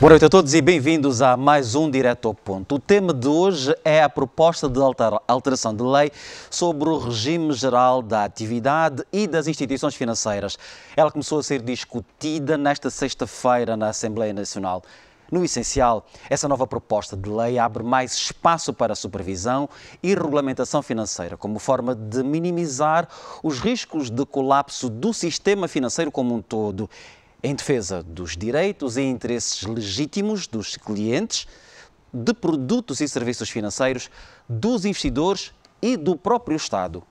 Boa noite a todos e bem-vindos a mais um Direto ao Ponto. O tema de hoje é a proposta de alteração de lei sobre o regime geral da atividade e das instituições financeiras. Ela começou a ser discutida nesta sexta-feira na Assembleia Nacional. No essencial, essa nova proposta de lei abre mais espaço para supervisão e regulamentação financeira, como forma de minimizar os riscos de colapso do sistema financeiro como um todo em defesa dos direitos e interesses legítimos dos clientes, de produtos e serviços financeiros, dos investidores e do próprio Estado.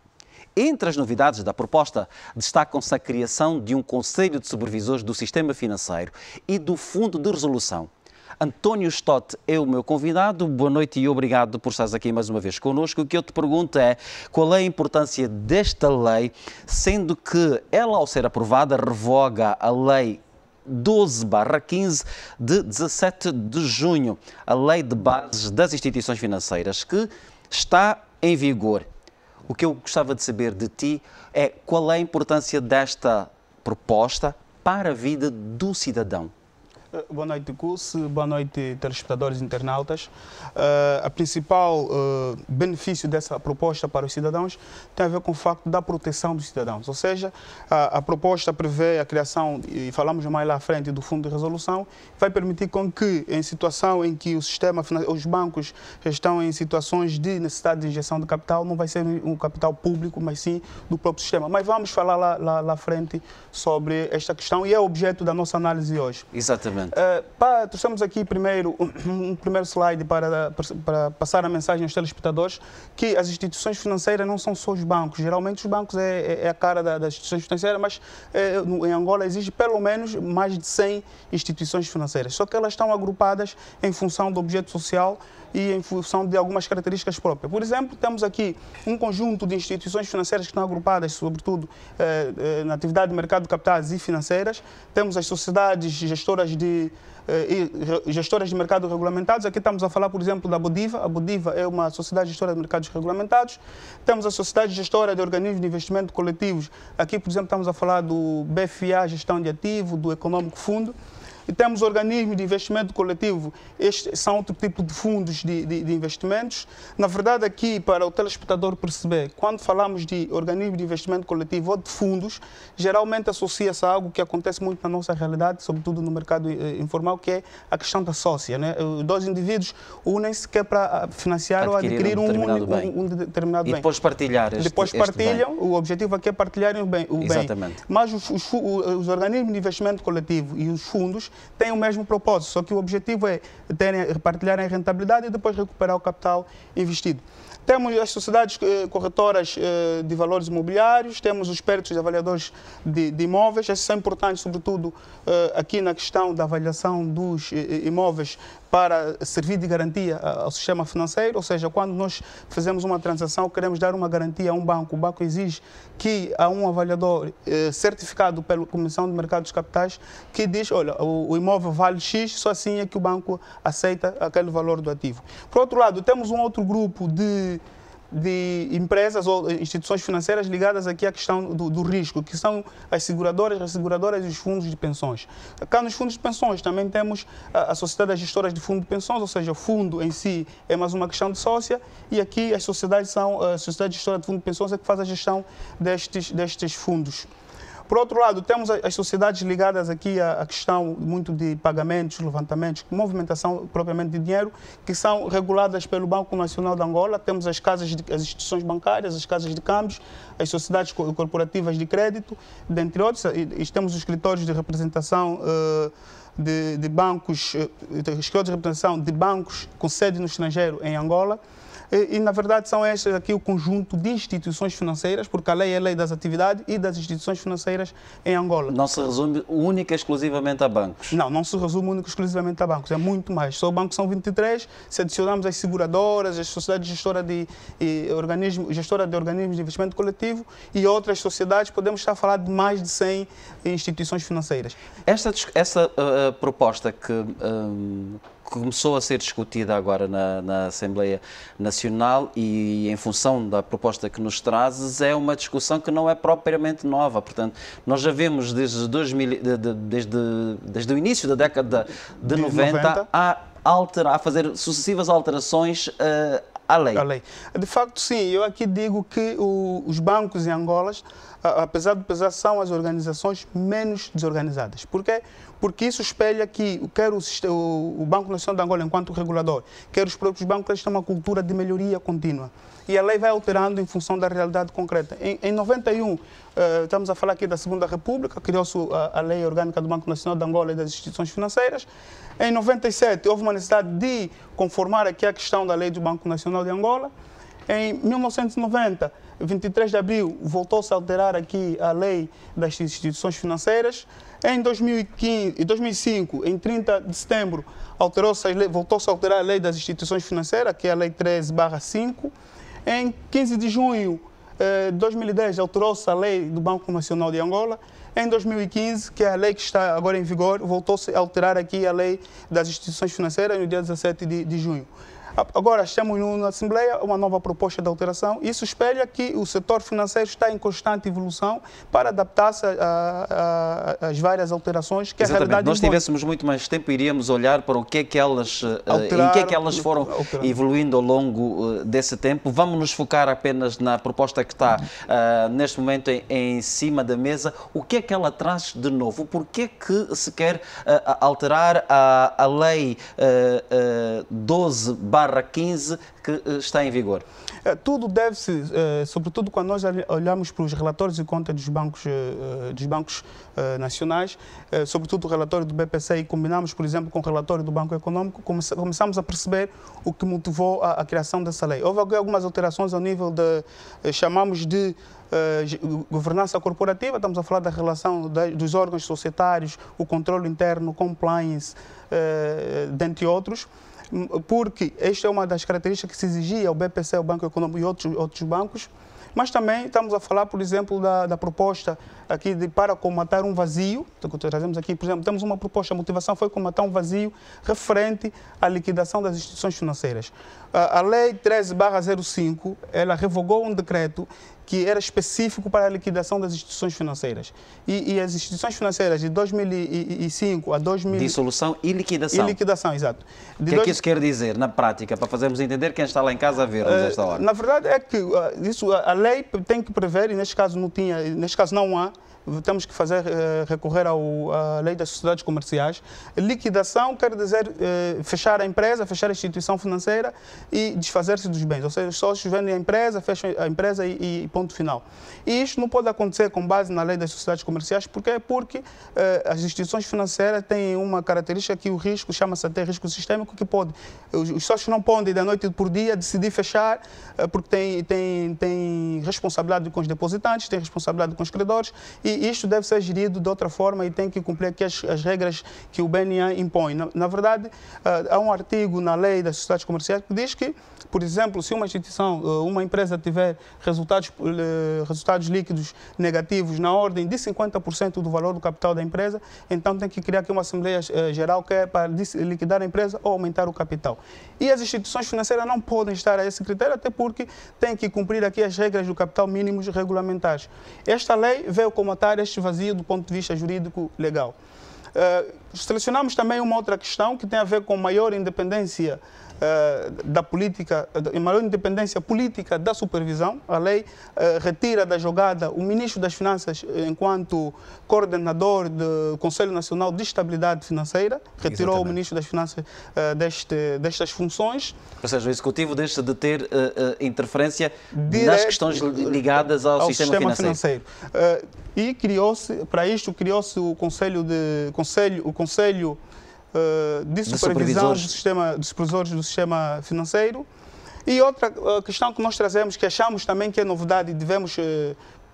Entre as novidades da proposta, destacam-se a criação de um Conselho de Supervisores do Sistema Financeiro e do Fundo de Resolução, António Stott é o meu convidado. Boa noite e obrigado por estares aqui mais uma vez connosco. O que eu te pergunto é qual é a importância desta lei, sendo que ela, ao ser aprovada, revoga a lei 12/15 de 17 de junho, a Lei de Bases das Instituições Financeiras, que está em vigor. O que eu gostava de saber de ti é qual é a importância desta proposta para a vida do cidadão. Eh, boa noite, Cus. Boa noite, telespectadores e internautas. Uh, a principal uh, benefício dessa proposta para os cidadãos tem a ver com o facto da proteção dos cidadãos. Ou seja, a, a proposta prevê a criação, e falamos mais lá à frente, do Fundo de Resolução, vai permitir com que, em situação em que o sistema, os bancos estão em situações de necessidade de injeção de capital, não vai ser um capital público, mas sim do próprio sistema. Mas vamos falar lá, lá, lá à frente sobre esta questão e é objeto da nossa análise hoje. Exatamente. Uh, trouxemos aqui primeiro um, primeiro slide para, para passar a mensagem aos telespectadores que as instituições financeiras não são só os bancos. Geralmente os bancos é, é, é a cara da, das instituições financeiras, mas é, no, em Angola existe pelo menos mais de 100 instituições financeiras. Só que elas estão agrupadas em função do objeto social e em função de algumas características próprias. Por exemplo, temos aqui um conjunto de instituições financeiras que estão agrupadas, sobretudo, eh, eh na atividade de mercado de capitais e financeiras. Temos as sociedades gestoras de, eh, gestoras de mercado regulamentados. Aqui estamos a falar, por exemplo, da Bodiva. A Bodiva é uma sociedade gestora de mercados regulamentados. Temos a sociedade gestora de organismos de investimento coletivos. Aqui, por exemplo, estamos a falar do BFA, Gestão de Ativo, do Econômico Fundo. E temos organismos de investimento coletivo, estes são outro tipo de fundos de, de, de investimentos. Na verdade, aqui, para o telespectador perceber, quando falamos de organismos de investimento coletivo ou de fundos, geralmente associa-se a algo que acontece muito na nossa realidade, sobretudo no mercado eh, eh, informal, que é a questão da sócia. Né? Eh, dois indivíduos unem-se que é para ah, financiar adquirir ou adquirir um, um, bem. um, um determinado e bem. E depois partilhar este, Depois partilham, o objetivo aqui é partilharem o bem. O Exatamente. Bem. Mas os, os, os, organismos de investimento coletivo e os fundos têm o mesmo propósito, só que o objetivo é terem, partilharem a rentabilidade e depois recuperar o capital investido. Temos as sociedades eh, corretoras eh, de valores imobiliários, temos os peritos de avaliadores de, de imóveis. Esses são importantes, sobretudo, eh, aqui na questão da avaliação dos imóveis para servir de garantia ao sistema financeiro, ou seja, quando nós fazemos uma transação, queremos dar uma garantia a um banco, o banco exige que há um avaliador certificado pela Comissão de Mercados Capitais que diz, olha, o, o, imóvel vale X, só assim é que o banco aceita aquele valor do ativo. Por outro lado, temos um outro grupo de de empresas ou instituições financeiras ligadas aqui à questão do, do risco, que são as seguradoras, as seguradoras e os fundos de pensões. Cá nos fundos de pensões também temos a, a Sociedade das Gestoras de Fundo de Pensões, ou seja, o fundo em si é mais uma questão de sócia, e aqui as sociedades são, a Sociedade Gestora de Fundo de Pensões é que faz a gestão destes, destes fundos. Por outro lado, temos as sociedades ligadas aqui à questão muito de pagamentos, levantamentos, movimentação propriamente de dinheiro, que são reguladas pelo Banco Nacional de Angola. Temos as casas, de, as instituições bancárias, as casas de câmbios, as sociedades corporativas de crédito, dentre outros. E, e temos os escritórios de representação. Uh, de, de, bancos, eh, escritórios de representação de bancos com sede no estrangeiro em Angola. E, e, na verdade são estas aqui o conjunto de instituições financeiras, porque a lei é a lei das atividades e das instituições financeiras em Angola. Não se resume única e exclusivamente a bancos? Não, não se resume única e exclusivamente a bancos, é muito mais. Só bancos são 23, se adicionarmos as seguradoras, as sociedades gestoras de, e, organismo, gestora de organismos de investimento coletivo e outras sociedades, podemos estar a falar de mais de 100 instituições financeiras. Esta essa uh, eh, eh, proposta que eh, começou a ser discutida agora na, na, Assembleia Nacional e em função da proposta que nos trazes é uma discussão que não é propriamente nova. Portanto, nós já vemos desde, 2000, desde, desde, desde o início da década de, de 90, 90, a alterar, a fazer sucessivas alterações uh, à lei. à lei. De facto, sim. Eu aqui digo que o, os bancos em Angola, apesar de pesar, são as organizações menos desorganizadas. Porque porque isso espelha que quer o, o Banco Nacional de Angola enquanto regulador, quer os próprios bancos, eles têm uma cultura de melhoria contínua. E a lei vai alterando em função da realidade concreta. Em, em 91, eh, estamos a falar aqui da Segunda República, criou-se a, a, Lei Orgânica do Banco Nacional de Angola e das Instituições Financeiras. Em 97, houve uma necessidade de conformar aqui a questão da Lei do Banco Nacional de Angola. Em 1990, 23 de abril, voltou-se a alterar aqui a lei das instituições financeiras. Em 2015, 2005, em 30 de setembro, voltou-se a alterar a lei das instituições financeiras, que é a lei 13/5. Em 15 de junho, eh, 2010 alterou-se a lei do Banco Nacional de Angola. Em 2015, que é a lei que está agora em vigor, voltou-se a alterar aqui a lei das instituições financeiras no dia 17 de, de junho. Agora estamos na Assembleia, uma nova proposta de alteração. Isso espelha que o setor financeiro está em constante evolução para adaptar-se às várias alterações que Exatamente. a realidade Nós tivéssemos muito mais tempo, iríamos olhar para o que é que elas, Alterar, eh, em que é que elas foram evoluindo ao longo eh, desse tempo. Vamos nos focar apenas na proposta que está uh, neste momento em, em, cima da mesa. O que é que ela traz de novo? Por que é que se quer uh, alterar a, a lei uh, uh 12 2015 que eh, está em vigor? Eh, tudo deve-se, eh, sobretudo quando nós olhamos para os relatórios e contas dos bancos, dos bancos nacionais, sobretudo o relatório do BPC e combinamos, por exemplo, com o relatório do Banco Econômico, começamos a perceber o que motivou a, a criação dessa lei. Houve algumas alterações ao nível de, chamamos de governança corporativa, estamos a falar da relação dos órgãos societários, o controle interno, compliance, dentre outros porque esta é uma das características que se exigia ao é BPC, ao Banco Econômico e outros, outros bancos, mas também estamos a falar, por exemplo, da, da proposta aqui de, para comatar um vazio, que trazemos aqui, por exemplo, temos uma proposta, a motivação foi comatar um vazio referente à liquidação das instituições financeiras. A, a Lei 13-05, ela revogou um decreto que era específico para a liquidação das instituições financeiras. E, e as instituições financeiras de 2005 a 2000... Dissolução e liquidação. E liquidação, exato. O que dois... é que isso quer dizer, na prática, para fazermos entender quem está lá em casa a ver-nos uh, esta hora? Na verdade é que uh, isso, a lei tem que prever, e neste caso não tinha, neste caso não há, temos que fazer eh, recorrer ao, à lei das sociedades comerciais. Liquidação quer dizer eh, fechar a empresa, fechar a instituição financeira e desfazer-se dos bens. Ou seja, os sócios vendem a empresa, fecham a empresa e, e, ponto final. E isto não pode acontecer com base na lei das sociedades comerciais, porque é eh, porque as instituições financeiras têm uma característica que o risco chama-se até risco sistêmico, que pode os, os sócios não podem da noite por dia decidir fechar porque tem, tem, tem responsabilidade com os depositantes, tem responsabilidade com os credores e, isto deve ser gerido de outra forma e tem que cumprir aqui as, as regras que o BNA impõe. Na, na verdade, eh, há um artigo na lei das sociedades comerciais que diz que, por exemplo, se uma instituição, eh, uma empresa tiver resultados, eh, resultados líquidos negativos na ordem de 50% do valor do capital da empresa, então tem que criar aqui uma Assembleia Geral que é para liquidar a empresa ou aumentar o capital. E as instituições financeiras não podem estar a esse critério, até porque têm que cumprir aqui as regras do capital mínimos regulamentares. Esta lei veio como colmatar este vazio do ponto de vista jurídico legal. Eh, Selecionamos também uma outra questão que tem a ver com maior independência uh, da política, uh, maior independência política da supervisão. A lei uh, retira da jogada o ministro das Finanças enquanto coordenador do Conselho Nacional de Estabilidade Financeira, retirou Exatamente. o ministro das Finanças deste, destas funções. Ou seja, o executivo deixa de ter interferência Direto, nas questões ligadas ao, ao sistema, sistema, financeiro. financeiro. e criou-se, para isto, criou-se o Conselho de Conselho, Conselho uh, de Supervisão do sistema, dos Supervisores do Sistema Financeiro. E outra uh, questão que nós trazemos, que achamos também que é novidade e devemos uh,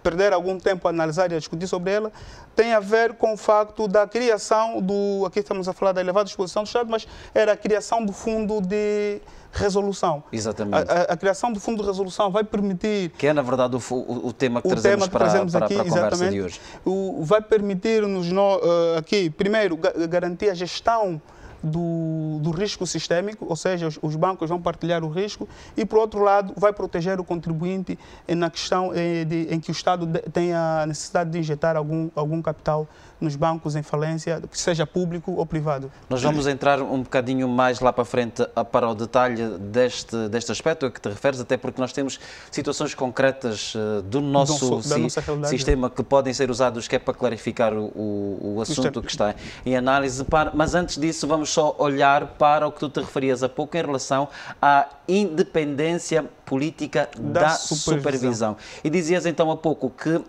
perder algum tempo a analisar e a discutir sobre ela, tem a ver com o facto da criação do. Aqui estamos a falar da elevada exposição do Estado, mas era a criação do fundo de resolução. Exatamente. A, a, a, criação do fundo de resolução vai permitir... Que é, na verdade, o, o, o tema que o trazemos, tema que para, trazemos para, aqui, para, a conversa de hoje. O, vai permitir-nos uh, aqui, primeiro, ga garantir a gestão do, do, risco sistémico, ou seja, os, os, bancos vão partilhar o risco, e por outro lado, vai proteger o contribuinte na questão eh, de, em que o Estado de, tem a necessidade de injetar algum, algum capital nos bancos em falência, seja público ou privado. Nós vamos entrar um bocadinho mais lá para frente para o detalhe deste, deste aspecto a que te referes, até porque nós temos situações concretas eh, do nosso si, sistema que podem ser usados que é para clarificar o, o, assunto é... que está em análise. Mas antes disso, vamos só olhar para o que tu te referias há pouco em relação à independência política da, da supervisão. supervisão. E dizias então há pouco que uh,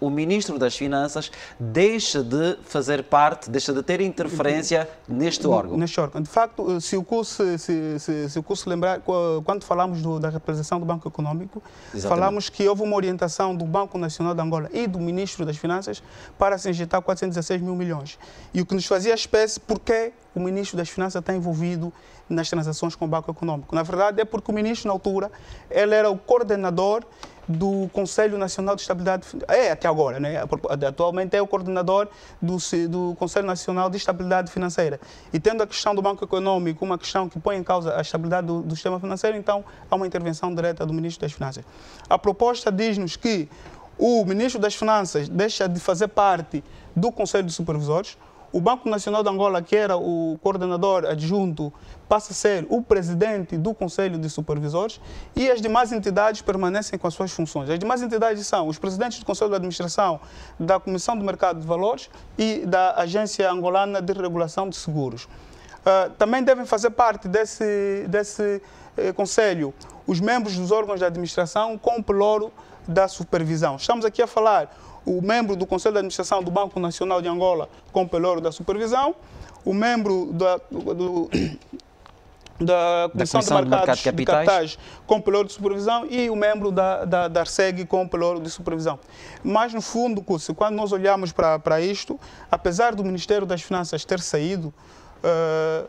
o Ministro das Finanças deixa deixa de fazer parte, deixa de ter interferência neste órgão. Neste órgão. De facto, se o curso se, se, se o curso lembrar, quando falamos do, da representação do Banco Econômico, Exatamente. falamos que houve uma orientação do Banco Nacional de Angola e do Ministro das Finanças para se injetar 416 mil milhões. E o que nos fazia espécie, porque o Ministro das Finanças está envolvido nas transações com o Banco Econômico. Na verdade, é porque o Ministro, na altura, ele era o coordenador do Conselho Nacional de Estabilidade é até agora, né? atualmente é o coordenador do, do Conselho Nacional de Estabilidade Financeira. E tendo a questão do Banco Econômico uma questão que põe em causa a estabilidade do, do sistema financeiro, então há uma intervenção direta do Ministro das Finanças. A proposta diz-nos que o Ministro das Finanças deixa de fazer parte do Conselho de Supervisores, o Banco Nacional de Angola, que era o coordenador adjunto, passa a ser o presidente do Conselho de Supervisores e as demais entidades permanecem com as suas funções. As demais entidades são os presidentes do Conselho de Administração da Comissão do Mercado de Valores e da Agência Angolana de Regulação de Seguros. Uh, também devem fazer parte desse, desse eh, conselho os membros dos órgãos de administração com o ploro da supervisão. Estamos aqui a falar o membro do Conselho de Administração do Banco Nacional de Angola com pelouro da supervisão, o membro da, do, da Comissão, da Comissão de, Mercados, de Mercado de Capitais, com capitais com pelouro de supervisão e o membro da, da, da ARSEG com pelouro de supervisão. Mas, no fundo, Curso, quando nós olhamos para, para isto, apesar do Ministério das Finanças ter saído, uh,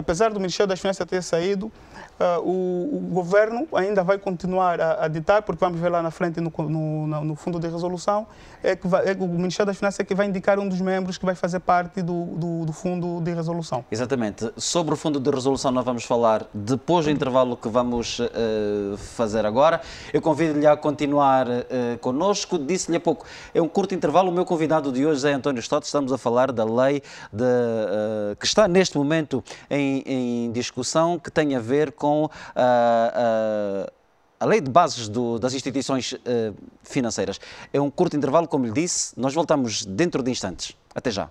apesar do Ministério das Finanças ter saído, uh, o, o, governo ainda vai continuar a, a ditar, porque vamos ver lá na frente no, no, no fundo de resolução, é que vai, é o Ministério das Finanças é que vai indicar um dos membros que vai fazer parte do, do, do fundo de resolução. Exatamente. Sobre o fundo de resolução nós vamos falar depois do intervalo que vamos uh, fazer agora. Eu convido-lhe a continuar uh, eh, conosco. Disse-lhe há pouco, é um curto intervalo. O meu convidado de hoje é António Stott. Estamos a falar da lei de, uh, que está neste momento em em, discussão que tem a ver com a ah, ah, a lei de bases do, das instituições ah, financeiras. É um curto intervalo, como lhe disse, nós voltamos dentro de instantes. Até já.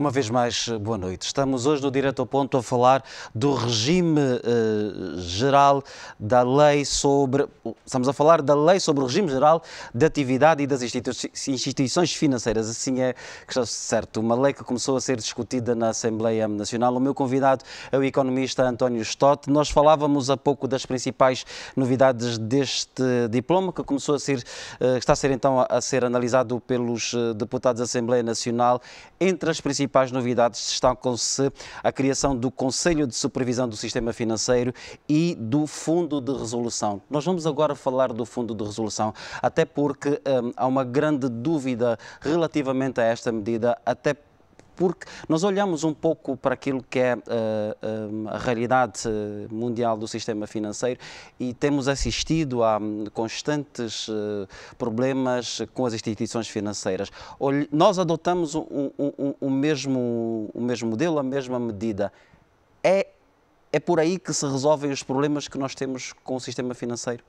Uma vez mais, boa noite. Estamos hoje no Direto ao Ponto a falar do regime eh, geral da lei sobre. Estamos a falar da lei sobre o regime geral da atividade e das instituições financeiras. Assim é que está certo. Uma lei que começou a ser discutida na Assembleia Nacional. O meu convidado é o economista António Stott. Nós falávamos há pouco das principais novidades deste diploma que começou a ser, eh, está a ser então a, a ser analisado pelos eh, deputados da Assembleia Nacional. Entre as principais principais novidades destacam-se a criação do Conselho de Supervisão do Sistema Financeiro e do Fundo de Resolução. Nós vamos agora falar do Fundo de Resolução, até porque hum, há uma grande dúvida relativamente a esta medida, até porque porque nós olhamos um pouco para aquilo que é eh, eh, a realidade mundial do sistema financeiro e temos assistido a hum, constantes eh, problemas com as instituições financeiras. Nós adotamos o, o, o mesmo, o mesmo modelo, a mesma medida. É, é por aí que se resolvem os problemas que nós temos com o sistema financeiro?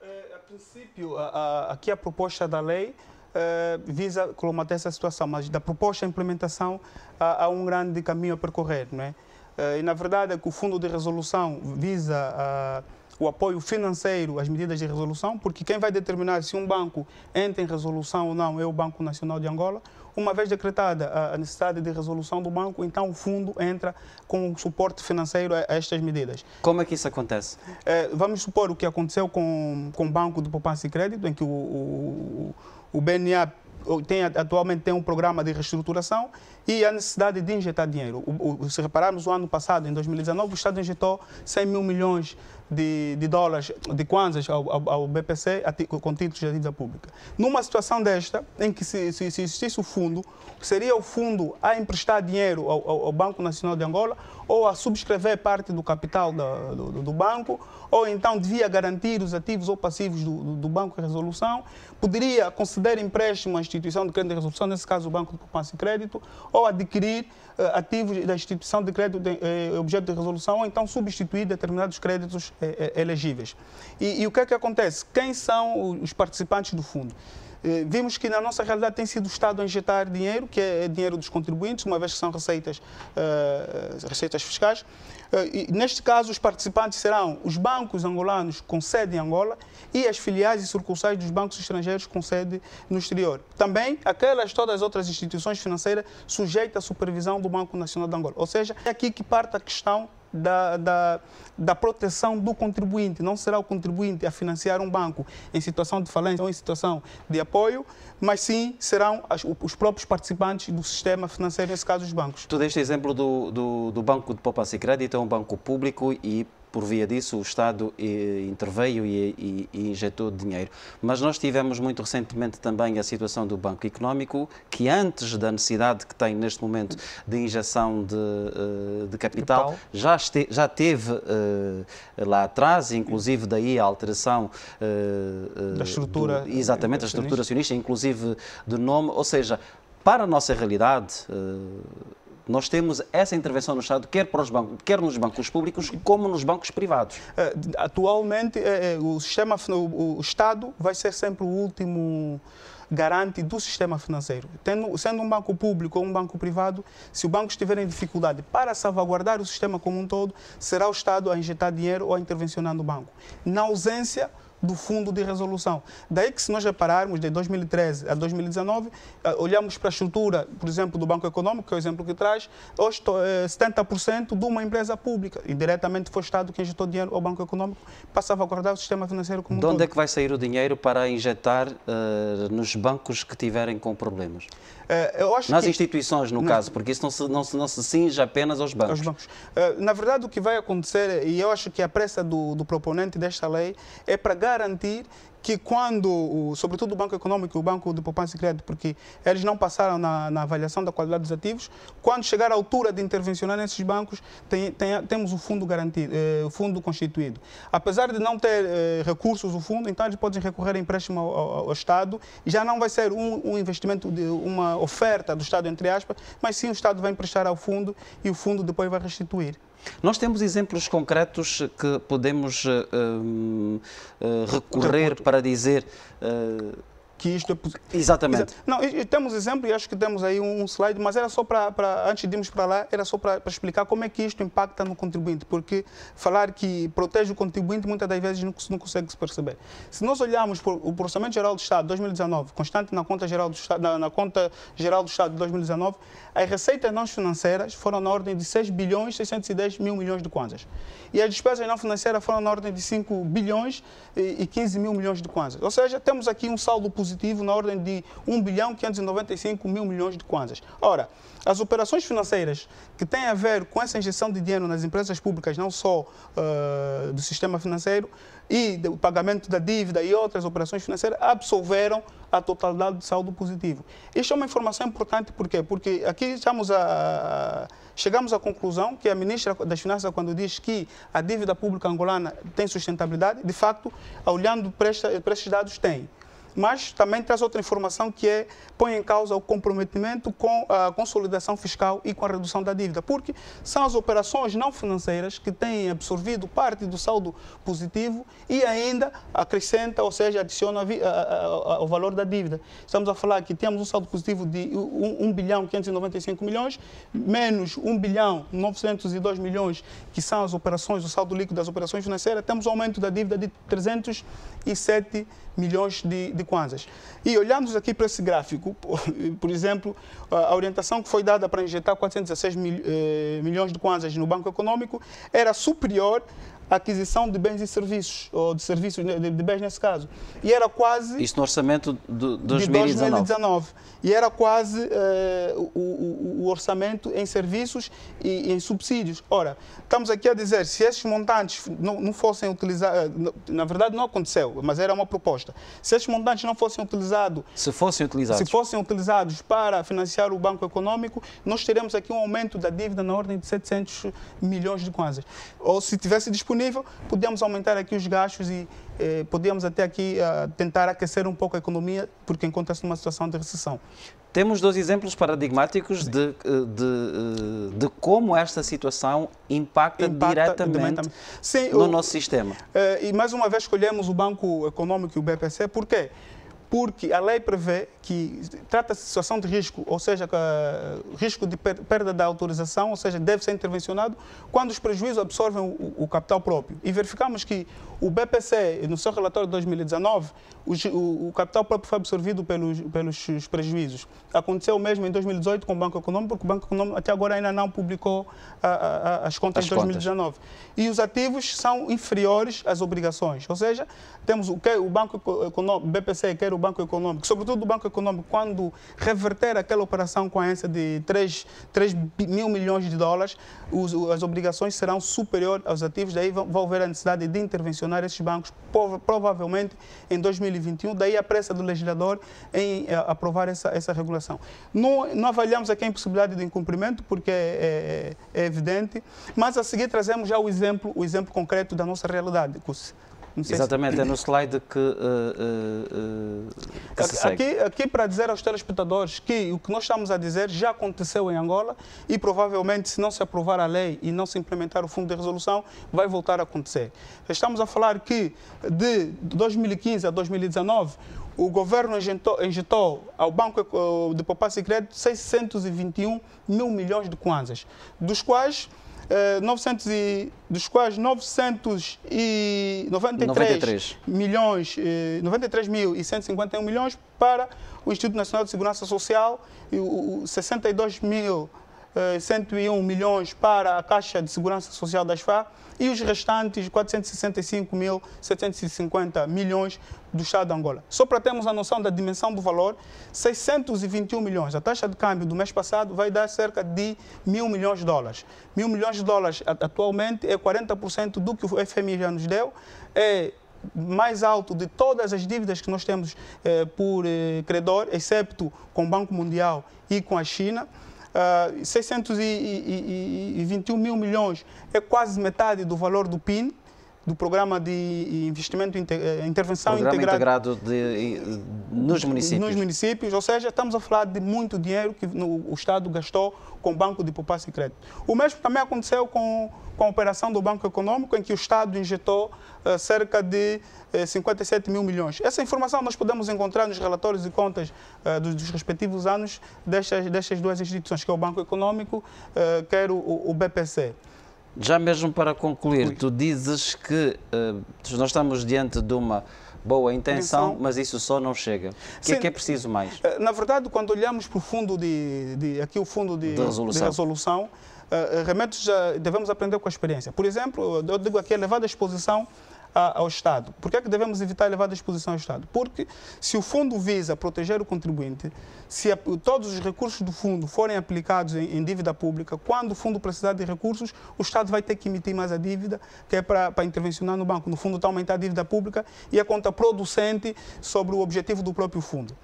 É, a princípio, a, a, aqui a proposta da lei eh, visa colmatar essa situação, mas da proposta à implementação há, um grande caminho a percorrer, não é? Eh, e na verdade é que o Fundo de Resolução visa ah, o apoio financeiro às medidas de resolução, porque quem vai determinar se um banco entra em resolução ou não é o Banco Nacional de Angola. Uma vez decretada a necessidade de resolução do banco, então o fundo entra com suporte financeiro a estas medidas. Como é que isso acontece? É, vamos supor o que aconteceu com, com o Banco de Poupança e Crédito, em que o, o, o BNA tem, atualmente tem um programa de reestruturação e a necessidade de injetar dinheiro. O, o, se repararmos, o ano passado, em 2019, o Estado injetou 100 mil milhões de, de dólares, de kwanzas ao, ao, ao, BPC ati, com títulos de dívida pública. Numa situação desta, em que se, se, se existisse o fundo, seria o fundo a emprestar dinheiro ao, ao, Banco Nacional de Angola ou a subscrever parte do capital da, do, do, banco, ou então devia garantir os ativos ou passivos do, do, do Banco de Resolução, poderia conceder empréstimo à instituição de crédito de resolução, nesse caso o Banco de Poupança e Crédito, ou adquirir eh, ativos da instituição de crédito de, eh, objeto de resolução ou então substituir determinados créditos eh, elegíveis. E, e, o que é que acontece? Quem são os participantes do fundo? Eh, vimos que na nossa realidade tem sido o Estado a injetar dinheiro, que é, é dinheiro dos contribuintes, uma vez que são receitas, eh, receitas fiscais. Eh, neste caso, os participantes serão os bancos angolanos com sede em Angola e as filiais e sucursais dos bancos estrangeiros com sede no exterior. Também aquelas todas as outras instituições financeiras sujeitas à supervisão do Banco Nacional de Angola. Ou seja, é aqui que parte a questão da, da, da proteção do contribuinte. Não será o contribuinte a financiar um banco em situação de falência ou em situação de apoio, mas sim serão as, os próprios participantes do sistema financeiro, nesse caso os bancos. Tu deste exemplo do, do, do Banco de Poupança e Crédito, é um banco público e por via disso, o Estado eh, interveio e, injetou dinheiro. Mas nós tivemos muito recentemente também a situação do Banco Económico, que antes da necessidade que tem neste momento de injeção de, eh, de capital, já, este, já teve eh, lá atrás, inclusive daí a alteração da estrutura. Do, exatamente, da estrutura inclusive do nome. Ou seja, para a nossa realidade nós temos essa intervenção no Estado, quer, para os bancos, quer nos bancos públicos, como nos bancos privados. Eh, atualmente, eh, eh, o, sistema, o Estado vai ser sempre o último garante do sistema financeiro. Tendo, sendo um banco público ou um banco privado, se o banco estiver em dificuldade para salvaguardar o sistema como um todo, será o Estado a injetar dinheiro ou a intervencionar no banco. Na ausência, do Fundo de Resolução. Daí que se nós repararmos de 2013 a 2019, eh, olhamos para a estrutura, por exemplo, do Banco Econômico, que é o exemplo que traz, hoje 70% eh, de uma empresa pública e diretamente foi o Estado que injetou dinheiro ao Banco Econômico, passava a guardar o sistema financeiro como De onde é todo. é que vai sair o dinheiro para injetar uh, nos bancos que tiverem com problemas? Eh, eu acho Nas que... instituições, no não. caso, porque isso não se, não, se, não se cinge apenas aos bancos. bancos. Eh, na verdade, o que vai acontecer, e eu acho que a pressa do, do proponente desta lei, é para garantir que quando, sobretudo o Banco Econômico e o Banco de Poupança e Crédito, porque eles não passaram na, na, avaliação da qualidade dos ativos, quando chegar a altura de intervencionar nesses bancos, tem, tem, temos o fundo garantido, eh, o fundo constituído. Apesar de não ter eh, recursos o fundo, então eles podem recorrer a empréstimo ao, ao, ao Estado, e já não vai ser um, um investimento, de, uma oferta do Estado, entre aspas, mas sim o Estado vai emprestar ao fundo e o fundo depois vai restituir. Nós temos exemplos concretos que podemos uh, uh, recorrer para dizer. Uh, que isto é possível. Exatamente. Não, temos exemplo e acho que temos aí um slide, mas era só para, antes de irmos para lá, era só para explicar como é que isto impacta no contribuinte, porque falar que protege o contribuinte muitas das vezes não, não consegue se perceber. Se nós olharmos para o orçamento Geral do Estado 2019, constante na conta, geral do Estado, na, na conta Geral do Estado de 2019, as receitas não financeiras foram na ordem de 6 bilhões 610 mil milhões de kwanzas. E as despesas não financeiras foram na ordem de 5 bilhões e 15 mil milhões de kwanzas. Ou seja, temos aqui um saldo positivo positivo na ordem de 1 bilhão 595 mil milhões de kwanzas. Ora, as operações financeiras que têm a ver com essa injeção de dinheiro nas empresas públicas, não só uh, do sistema financeiro, e do pagamento da dívida e outras operações financeiras, absolveram a totalidade do saldo positivo. Isto é uma informação importante, por quê? Porque aqui estamos a, chegamos à conclusão que a ministra das Finanças, quando diz que a dívida pública angolana tem sustentabilidade, de facto, olhando para estes dados, tem mas também traz outra informação que é põe em causa o comprometimento com a consolidação fiscal e com a redução da dívida, porque são as operações não financeiras que têm absorvido parte do saldo positivo e ainda acrescenta, ou seja, adiciona o valor da dívida. Estamos a falar que temos um saldo positivo de 1 bilhão 595 milhões, menos 1 bilhão 902 milhões, que são as operações, o saldo líquido das operações financeiras, temos um aumento da dívida de 307 milhões de, de kwanzas. E olhamos aqui para esse gráfico, por exemplo, a orientação que foi dada para injetar 416 mil, eh, milhões de kwanzas no Banco Econômico era superior aquisição de bens e serviços, ou de serviços, né, de, de bens nesse caso. E era quase. Isso no orçamento de 2019. De 2019. E era quase uh, o, o, o, orçamento em serviços e, e, em subsídios. Ora, estamos aqui a dizer, se esses montantes não, não fossem utilizados. Eh, na verdade, não aconteceu, mas era uma proposta. Se esses montantes não fossem utilizados. Se fossem utilizados. Se fossem utilizados para financiar o Banco Econômico, nós teríamos aqui um aumento da dívida na ordem de 700 milhões de kwanzas. Ou se tivesse disponível disponível, podemos aumentar aqui os gastos e eh, podemos até aqui uh, tentar aquecer um pouco a economia, porque encontra-se numa situação de recessão. Temos dois exemplos paradigmáticos de, eh, de, eh, de, como esta situação impacta, impacta diretamente, diretamente. Sim, no o, nosso sistema. e mais uma vez escolhemos o Banco Econômico e o BPC, Porquê? porque a lei prevê que trata-se de situação de risco, ou seja, eh, risco de perda da autorização, ou seja, deve ser intervencionado quando os prejuízos absorvem o, o capital próprio. E verificamos que o BPC, no seu relatório de 2019, o, o capital próprio foi absorvido pelos, pelos prejuízos. Aconteceu o mesmo em 2018 com o Banco Econômico, porque o Banco Econômico até agora ainda não publicou a, a, as contas as de 2019. Contas. E os ativos são inferiores às obrigações, ou seja, temos o o Banco Econômico, BPC quer o Banco Banco Econômico, sobretudo do Banco Econômico, quando reverter aquela operação com a de 3, 3 mil milhões de dólares, os, as obrigações serão superiores aos ativos, daí vai haver a necessidade de intervencionar esses bancos, provavelmente em 2021, daí a pressa do legislador em eh, aprovar essa, essa regulação. Não, não avaliamos aqui a impossibilidade de incumprimento, porque é, é, é evidente, mas a seguir trazemos já o exemplo, o exemplo concreto da nossa realidade, Cussi. Exatamente, se... é no slide que, uh, uh, que se aqui, aqui para dizer aos telespectadores que o que nós estamos a dizer já aconteceu em Angola e provavelmente se não se aprovar a lei e não se implementar o fundo de resolução, vai voltar a acontecer. Estamos a falar que de 2015 a 2019 o governo injetou, injetou, ao Banco de Poupança e Crédito 621 mil milhões de kwanzas, dos quais 900 eh, e, dos quais 993 milhões, 93 eh, mil e 151 milhões para o Instituto Nacional de Segurança Social e o 62 mil 101 eh, milhões para a Caixa de Segurança Social das FA e os restantes 465.750 milhões do Estado de Angola. Só para termos a noção da dimensão do valor, 621 milhões. A taxa de câmbio do mês passado vai dar cerca de mil milhões de dólares. Mil milhões de dólares atualmente é 40% do que o FMI já nos deu. É mais alto de todas as dívidas que nós temos eh, por eh, credor, excepto com o Banco Mundial e com a China. 621 ah, mil milhões é quase metade do valor do PIN do Programa de eh, Investimento eh, Intervenção programa Integrado, integrado de, eh, nos Municípios. Nos municípios, ou seja, estamos a falar de muito dinheiro que o Estado gastou com o Banco de Poupança e Crédito. O mesmo também aconteceu com, com a operação do Banco Econômico, em que o Estado injetou uh, cerca de uh, 57 mil milhões. Essa informação nós podemos encontrar nos relatórios e contas uh, dos, dos, respectivos anos destas, destas duas instituições, que é o Banco Econômico, quer o, o BPC. Já mesmo para concluir, Ui. tu dizes que uh, nós estamos diante de uma boa intenção, mas isso só não chega. O que é que é preciso mais? Eh, na verdade, quando olhamos para o fundo de, de aqui o fundo de, de resolução, de resolução uh, realmente já devemos aprender com a experiência. Por exemplo, eu digo aqui a é elevada exposição ao Estado. Por que é que devemos evitar elevada exposição ao Estado? Porque se o fundo visa proteger o contribuinte, se a, todos os recursos do fundo forem aplicados em, em, dívida pública, quando o fundo precisar de recursos, o Estado vai ter que emitir mais a dívida, que é para, para intervencionar no banco. No fundo está a aumentar a dívida pública e é contraproducente sobre o objetivo do próprio fundo.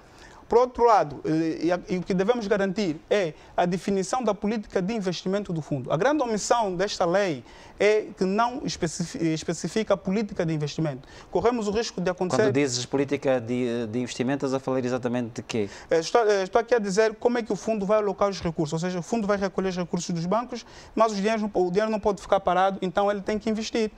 Por outro lado, eh, e, e, e, o que devemos garantir é a definição da política de investimento do fundo. A grande omissão desta lei é que não especifica a política de investimento. Corremos o risco de acontecer... Quando dizes política de, de investimento, estás a falar exatamente de quê? Eh, estou, eh, estou, aqui a dizer como é que o fundo vai alocar os recursos, ou seja, o fundo vai recolher os recursos dos bancos, mas os dinheiros, o dinheiro não pode ficar parado, então ele tem que investir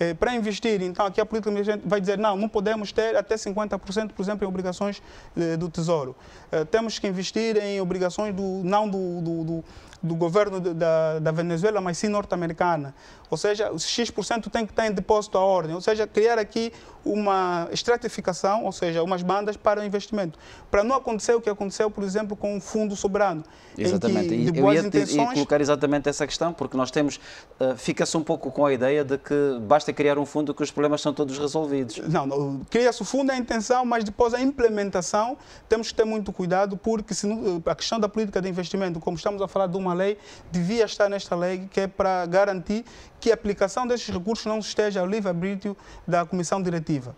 eh, para investir. Então, aqui a política vai dizer, não, não podemos ter até 50%, por exemplo, em obrigações eh, do Tesouro. Eh, temos que investir em obrigações do, não do, do, do do governo da, da Venezuela, mas sim norte-americana. Ou seja, os X% tem que estar em depósito à ordem. Ou seja, criar aqui uma estratificação, ou seja, umas bandas para o investimento. Para não acontecer o que aconteceu, por exemplo, com o fundo soberano. Exatamente. Em que, de boas eu ia, intenções... colocar exatamente essa questão, porque nós temos. Uh, Fica-se um pouco com a ideia de que basta criar um fundo que os problemas são todos resolvidos. Não, não cria-se o fundo, é a intenção, mas depois a implementação temos que ter muito cuidado, porque se, eh, a questão da política de investimento, como estamos a falar de uma uma lei, devia estar nesta lei, que é para garantir que a aplicação desses recursos não esteja ao livre arbítrio da comissão diretiva.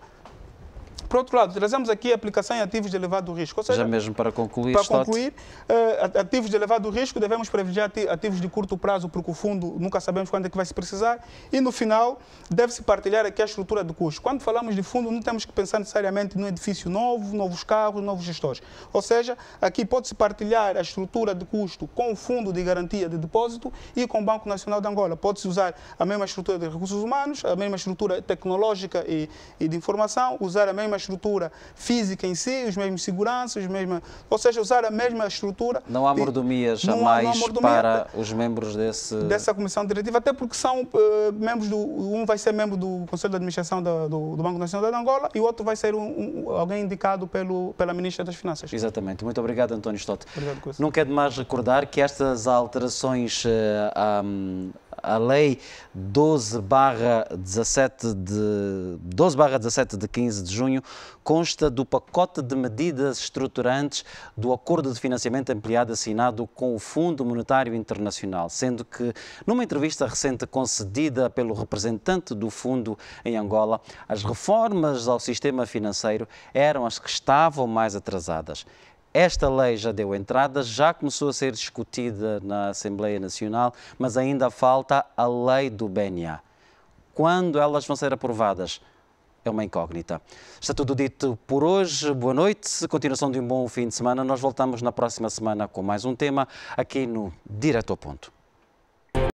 Por outro lado, trazemos aqui a aplicação em ativos de elevado risco. Ou seja, Já mesmo para concluir, Para concluir, uh, ativos de elevado risco, devemos prever ativos de curto prazo, porque o fundo nunca sabemos quando é que vai se precisar. E no final, deve-se partilhar aqui a estrutura de custo. Quando falamos de fundo, não temos que pensar necessariamente num edifício novo, novos carros, novos gestores. Ou seja, aqui pode-se partilhar a estrutura de custo com o Fundo de Garantia de Depósito e com o Banco Nacional de Angola. Pode-se usar a mesma estrutura de recursos humanos, a mesma estrutura tecnológica e, e de informação, usar a mesma estrutura física em si, os mesmos seguranças, os mesmos, ou seja, usar a mesma estrutura. Não há mordomia jamais mordomia para os membros desse... dessa comissão diretiva, até porque são uh, membros do. Um vai ser membro do Conselho de Administração da, do, do, Banco Nacional da Angola e o outro vai ser um, um, alguém indicado pelo, pela Ministra das Finanças. Exatamente. Muito obrigado, António Stott. Obrigado, Não é demais recordar que estas alterações. Uh, eh, um, a Lei 12-17 de, 12 17 de 15 de junho consta do pacote de medidas estruturantes do Acordo de Financiamento Ampliado assinado com o Fundo Monetário Internacional, sendo que, numa entrevista recente concedida pelo representante do fundo em Angola, as reformas ao sistema financeiro eram as que estavam mais atrasadas. Esta lei já deu entrada, já começou a ser discutida na Assembleia Nacional, mas ainda falta a lei do BNA. Quando elas vão ser aprovadas? É uma incógnita. Está tudo dito por hoje. Boa noite. Continuação de um bom fim de semana. Nós voltamos na próxima semana com mais um tema aqui no Direto ao Ponto.